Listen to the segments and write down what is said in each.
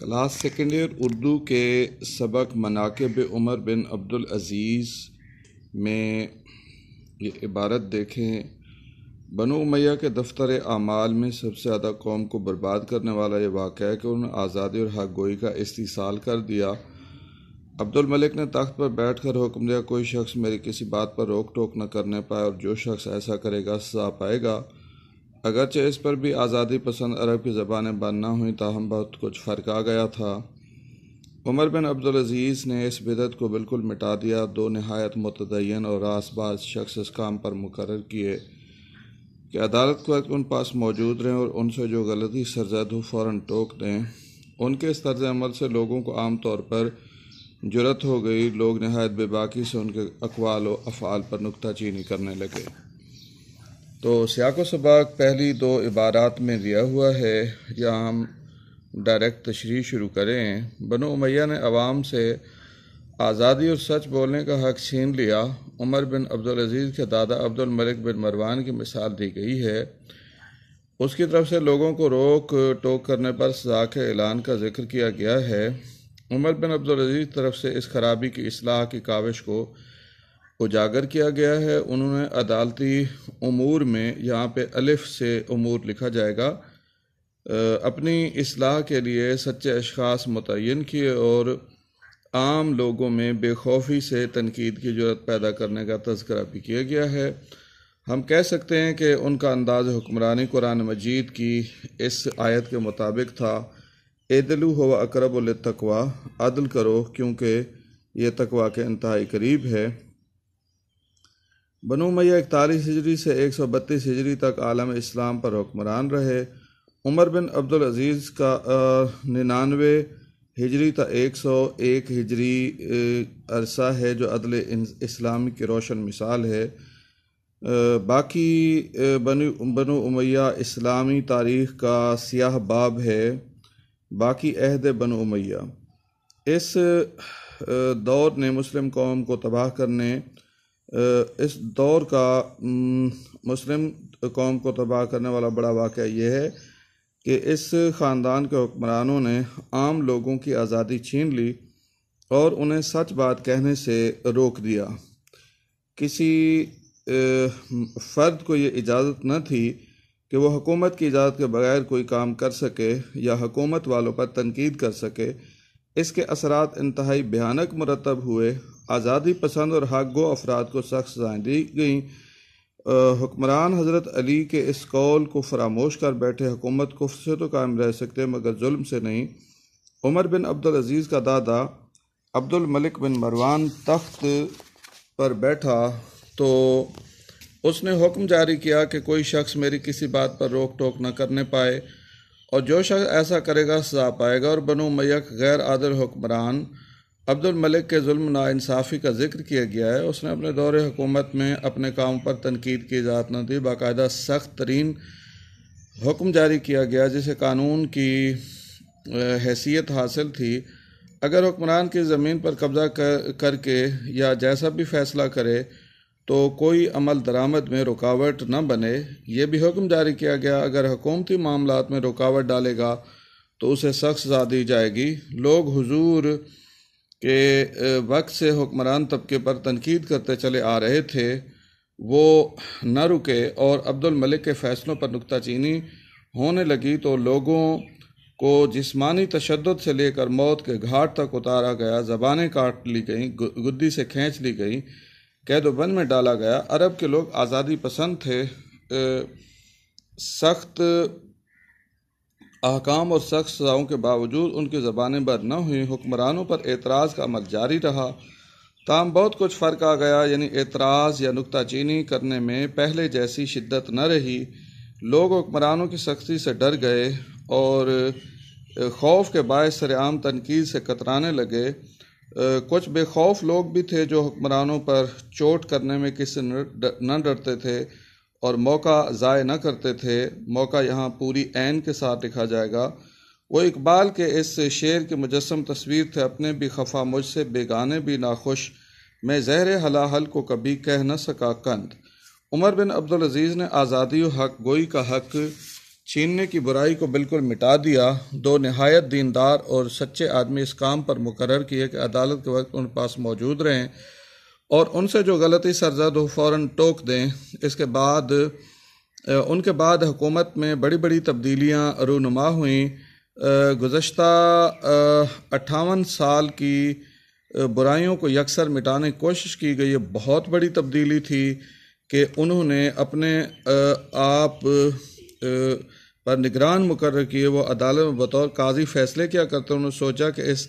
class second year Urdu کے سبق مناقب عمر بن بن عبدالعزیز میں یہ عبارت دیکھیں بنو امیہ کے دفتر اعمال میں سب سے زیادہ قوم کو برباد کرنے والا یہ واقعہ ہے کہ انہوں نے آزادی اور حق گوئی کا استحصال کر دیا عبد الملک نے تخت پر بیٹھ کر حکم دیا کوئی شخص میری کسی بات پر روک ٹوک نہ کرنے پائے اور جو شخص ایسا کرے گا سزا پائے گا اگرچہ اس پر بھی آزادی پسند عرب کی زبانیں بند نہ ہوئیں تاہم بہت کچھ فرق آ گیا تھا عمر بن عبدالعزیز نے اس بدعت کو بالکل مٹا دیا دو نہایت متدین اور راس باز شخص اس کام پر مقرر کیے کہ عدالت کو ان پاس موجود رہیں اور ان سے جو غلطی سرزد ہو فوراً ٹوک دیں ان کے اس طرز عمل سے لوگوں کو عام طور پر جرت ہو گئی لوگ نہایت بے باکی سے ان کے اقوال و افعال پر نکتہ چینی کرنے لگے تو سیاق و سباق پہلی دو عبارات میں دیا ہوا ہے یا ہم ڈائریکٹ تشریح شروع کریں بنو امیہ نے عوام سے آزادی اور سچ بولنے کا حق چھین لیا عمر بن عبدالعزیز کے دادا عبد الملک بن مروان کی مثال دی گئی ہے اس کی طرف سے لوگوں کو روک ٹوک کرنے پر سزا کے اعلان کا ذکر کیا گیا ہے عمر بن عبدالعزیز طرف سے اس خرابی کی اصلاح کی کاوش کو اجاگر کیا گیا ہے انہوں نے عدالتی امور میں یہاں پہ الف سے امور لکھا جائے گا اپنی اصلاح کے لیے سچے اشخاص متعین کیے اور عام لوگوں میں بے خوفی سے تنقید کی ضرورت پیدا کرنے کا تذکرہ بھی کیا گیا ہے ہم کہہ سکتے ہیں کہ ان کا انداز حکمرانی قرآن مجید کی اس آیت کے مطابق تھا عیدلو ہوا اقرب الاطوا عدل کرو کیونکہ یہ تقوا کے انتہائی قریب ہے بنو میہ اکتالیس ہجری سے ایک سو بتیس ہجری تک عالم اسلام پر حکمران رہے عمر بن عبدالعزیز کا ننانوے ہجری تا ایک سو ایک ہجری عرصہ ہے جو عدل اسلام کی روشن مثال ہے باقی بنو امیہ اسلامی تاریخ کا سیاہ باب ہے باقی عہد امیہ اس دور نے مسلم قوم کو تباہ کرنے اس دور کا مسلم قوم کو تباہ کرنے والا بڑا واقعہ یہ ہے کہ اس خاندان کے حکمرانوں نے عام لوگوں کی آزادی چھین لی اور انہیں سچ بات کہنے سے روک دیا کسی فرد کو یہ اجازت نہ تھی کہ وہ حکومت کی اجازت کے بغیر کوئی کام کر سکے یا حکومت والوں پر تنقید کر سکے اس کے اثرات انتہائی بھیانک مرتب ہوئے آزادی پسند اور حق گو افراد کو سخت سزائیں دی گئیں حکمران حضرت علی کے اس قول کو فراموش کر بیٹھے حکومت کو سے تو قائم رہ سکتے مگر ظلم سے نہیں عمر بن عبدالعزیز کا دادا عبد الملک بن مروان تخت پر بیٹھا تو اس نے حکم جاری کیا کہ کوئی شخص میری کسی بات پر روک ٹوک نہ کرنے پائے اور جو شخص ایسا کرے گا سزا پائے گا اور بنو میک غیر عادل حکمران عبد الملک کے ظلم ناانصافی کا ذکر کیا گیا ہے اس نے اپنے دور حکومت میں اپنے کام پر تنقید کی اجازت نہ دی باقاعدہ سخت ترین حکم جاری کیا گیا جسے قانون کی حیثیت حاصل تھی اگر حکمران کی زمین پر قبضہ کر کے یا جیسا بھی فیصلہ کرے تو کوئی عمل درآمد میں رکاوٹ نہ بنے یہ بھی حکم جاری کیا گیا اگر حکومتی معاملات میں رکاوٹ ڈالے گا تو اسے سخت سزا دی جائے گی لوگ حضور کہ وقت سے حکمران طبقے پر تنقید کرتے چلے آ رہے تھے وہ نہ رکے اور عبد الملک کے فیصلوں پر نکتہ چینی ہونے لگی تو لوگوں کو جسمانی تشدد سے لے کر موت کے گھاٹ تک اتارا گیا زبانیں کاٹ لی گئیں گدی سے کھینچ لی گئیں قید و بند میں ڈالا گیا عرب کے لوگ آزادی پسند تھے سخت احکام اور سخت سزاؤں کے باوجود ان کی زبانیں بر نہ ہوئیں حکمرانوں پر اعتراض کا عمل جاری رہا تاہم بہت کچھ فرق آ گیا یعنی اعتراض یا نکتہ چینی کرنے میں پہلے جیسی شدت نہ رہی لوگ حکمرانوں کی سختی سے ڈر گئے اور خوف کے باعث سرعام تنقید سے کترانے لگے کچھ بے خوف لوگ بھی تھے جو حکمرانوں پر چوٹ کرنے میں کسی نہ ڈرتے تھے اور موقع ضائع نہ کرتے تھے موقع یہاں پوری عین کے ساتھ لکھا جائے گا وہ اقبال کے اس شعر کے مجسم تصویر تھے اپنے بھی خفا مجھ سے بیگانے بھی ناخوش میں زہر حلا حل کو کبھی کہہ نہ سکا کند عمر بن عبدالعزیز نے آزادی و حق گوئی کا حق چھیننے کی برائی کو بالکل مٹا دیا دو نہایت دیندار اور سچے آدمی اس کام پر مقرر کیے کہ عدالت کے وقت ان پاس موجود رہیں اور ان سے جو غلطی سرزد ہو فوراً ٹوک دیں اس کے بعد ان کے بعد حکومت میں بڑی بڑی تبدیلیاں رونما ہوئیں گزشتہ اٹھاون سال کی برائیوں کو یکسر مٹانے کی کوشش کی گئی یہ بہت بڑی تبدیلی تھی کہ انہوں نے اپنے آپ پر نگران مقرر کیے وہ عدالت میں بطور قاضی فیصلے کیا کرتے انہوں نے سوچا کہ اس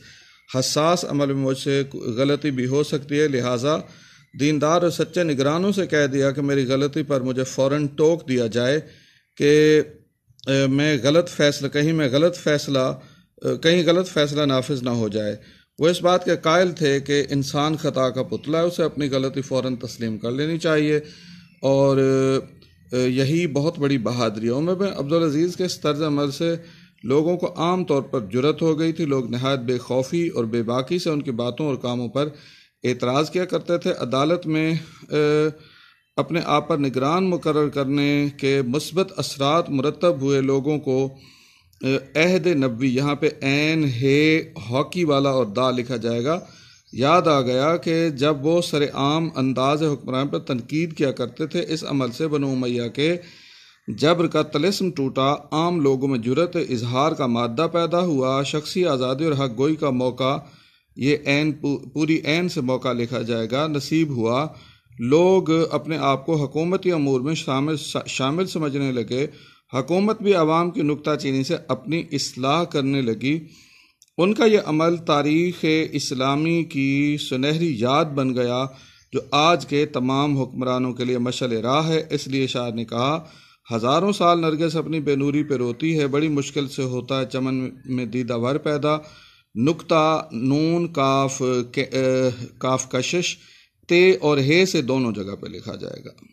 حساس عمل میں مجھ سے غلطی بھی ہو سکتی ہے لہٰذا دیندار اور سچے نگرانوں سے کہہ دیا کہ میری غلطی پر مجھے فوراً ٹوک دیا جائے کہ میں غلط فیصلہ کہیں میں غلط فیصلہ کہیں غلط فیصلہ نافذ نہ ہو جائے وہ اس بات کے قائل تھے کہ انسان خطا کا پتلا ہے اسے اپنی غلطی فوراً تسلیم کر لینی چاہیے اور یہی بہت بڑی بہادری ہے عمر میں عبدالعزیز کے اس طرز عمل سے لوگوں کو عام طور پر جرت ہو گئی تھی لوگ نہایت بے خوفی اور بے باقی سے ان کی باتوں اور کاموں پر اعتراض کیا کرتے تھے عدالت میں اپنے آپ پر نگران مقرر کرنے کے مثبت اثرات مرتب ہوئے لوگوں کو عہد نبوی یہاں پہ این ہے ہاکی والا اور دا لکھا جائے گا یاد آ گیا کہ جب وہ سر عام انداز حکمران پر تنقید کیا کرتے تھے اس عمل سے بنو میاں کے جبر کا تلسم ٹوٹا عام لوگوں میں جرت اظہار کا مادہ پیدا ہوا شخصی آزادی اور حق گوئی کا موقع یہ این پوری عین سے موقع لکھا جائے گا نصیب ہوا لوگ اپنے آپ کو حکومتی امور میں شامل شامل سمجھنے لگے حکومت بھی عوام کی نکتہ چینی سے اپنی اصلاح کرنے لگی ان کا یہ عمل تاریخ اسلامی کی سنہری یاد بن گیا جو آج کے تمام حکمرانوں کے لیے مشل راہ ہے اس لیے شاعر نے کہا ہزاروں سال نرگس اپنی بے نوری پہ روتی ہے بڑی مشکل سے ہوتا ہے چمن میں دیدہ ور پیدا نقطہ نون کاف کاف کشش تے اور ہے سے دونوں جگہ پہ لکھا جائے گا